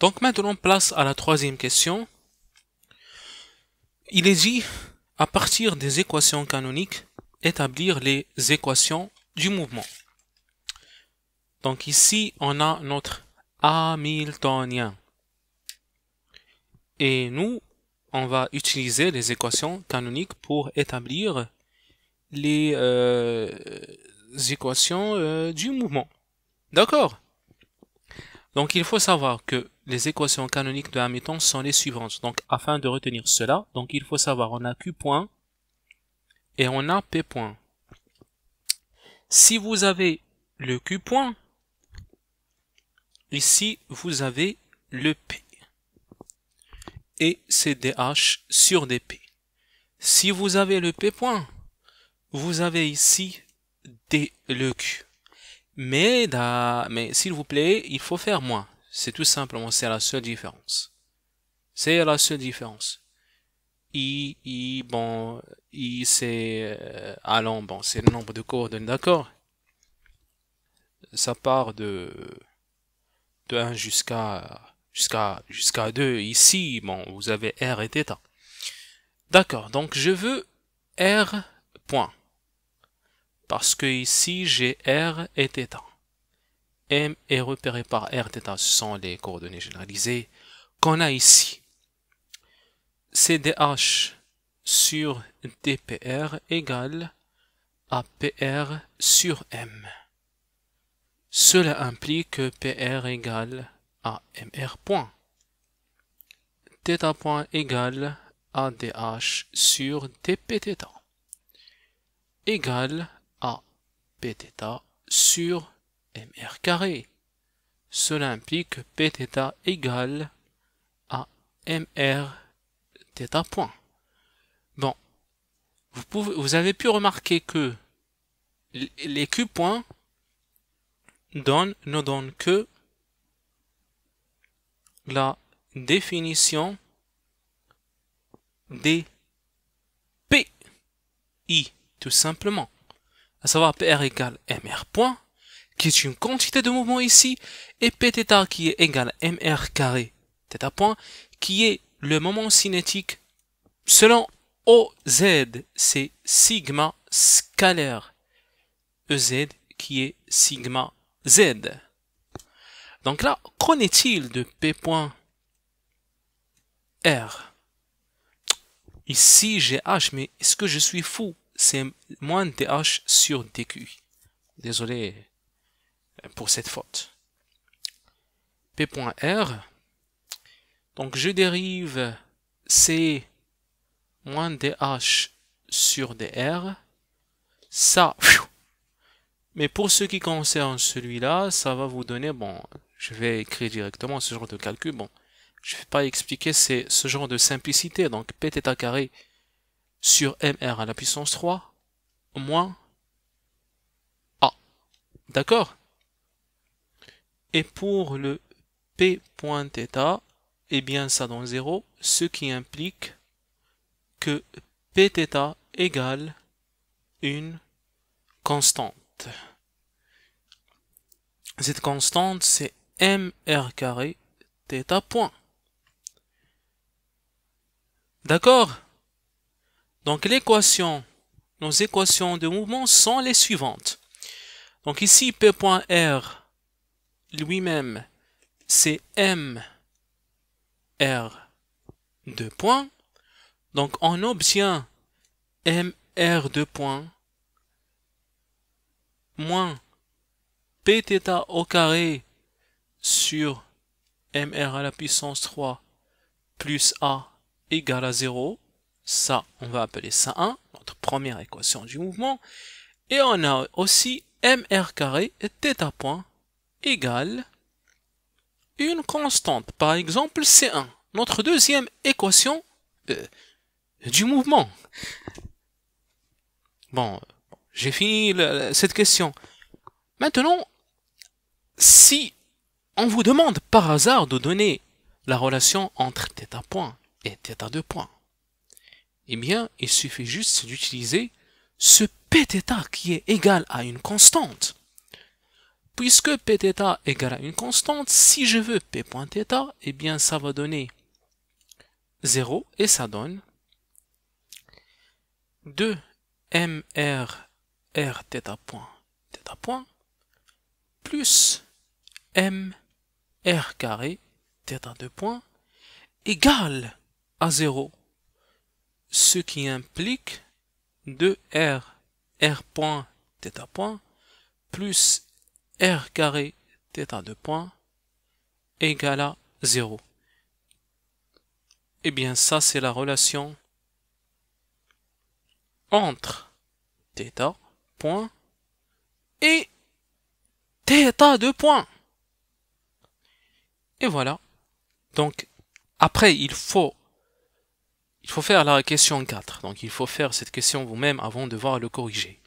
Donc maintenant, place à la troisième question. Il est dit, à partir des équations canoniques, établir les équations du mouvement. Donc ici, on a notre Hamiltonien. Et nous, on va utiliser les équations canoniques pour établir les euh, équations euh, du mouvement. D'accord donc il faut savoir que les équations canoniques de Hamilton sont les suivantes. Donc afin de retenir cela, donc il faut savoir on a Q point et on a P point. Si vous avez le Q point, ici vous avez le P. Et c'est DH sur DP. Si vous avez le P point, vous avez ici D, le Q. Mais, mais s'il vous plaît, il faut faire moins. C'est tout simplement, c'est la seule différence. C'est la seule différence. I, I, bon, I, c'est, euh, bon, c'est le nombre de coordonnées, d'accord Ça part de, de 1 jusqu'à, jusqu'à, jusqu'à 2. Ici, bon, vous avez R et θ. D'accord, donc je veux R point parce que ici j'ai R et θ. M est repéré par R, θ, ce sont les coordonnées généralisées qu'on a ici. CDH sur DPR égale à PR sur M. Cela implique que PR égale à MR point. Theta point égale à DH sur DPθ égale a Pθ sur mr carré. Cela implique que Pθ égale à mr θ point. Bon, vous, vous avez pu remarquer que les Q points ne donnent que la définition des PI, tout simplement à savoir PR égale MR point, qui est une quantité de mouvement ici, et Pθ qui est égal à MR carré θ point, qui est le moment cinétique selon OZ, c'est sigma scalaire. EZ qui est sigma Z. Donc là, qu'en est-il de P point R Ici, j'ai H, mais est-ce que je suis fou c'est moins DH sur DQ. Désolé euh, pour cette faute. P.R. Donc je dérive C moins DH sur DR. Ça, mais pour ce qui concerne celui-là, ça va vous donner, bon, je vais écrire directement ce genre de calcul, bon, je ne vais pas expliquer ce genre de simplicité, donc pθ sur mr à la puissance 3 moins a. Ah, d'accord Et pour le p point eh bien ça donne 0, ce qui implique que pθ égale une constante. Cette constante, c'est mr carré theta point. D'accord donc l'équation, nos équations de mouvement sont les suivantes. Donc ici, P.R lui-même, c'est M R de points. Donc on obtient MR de points moins theta au carré sur MR à la puissance 3 plus A égale à 0. Ça, on va appeler ça 1, notre première équation du mouvement. Et on a aussi mr carré θ point égale une constante. Par exemple, C1. Notre deuxième équation euh, du mouvement. Bon, j'ai fini cette question. Maintenant, si on vous demande par hasard de donner la relation entre θ point et θ2 point, eh bien, il suffit juste d'utiliser ce pθ qui est égal à une constante. Puisque pθ égal à une constante, si je veux p eh bien, ça va donner 0 et ça donne 2 mr r point point plus m r carré 2 point égale à 0 ce qui implique 2r, r point, θ point, plus r carré, θ de point, égale à 0. Eh bien, ça, c'est la relation entre θ point et θ de point. Et voilà. Donc, après, il faut il faut faire la question 4. Donc il faut faire cette question vous-même avant de voir le corriger.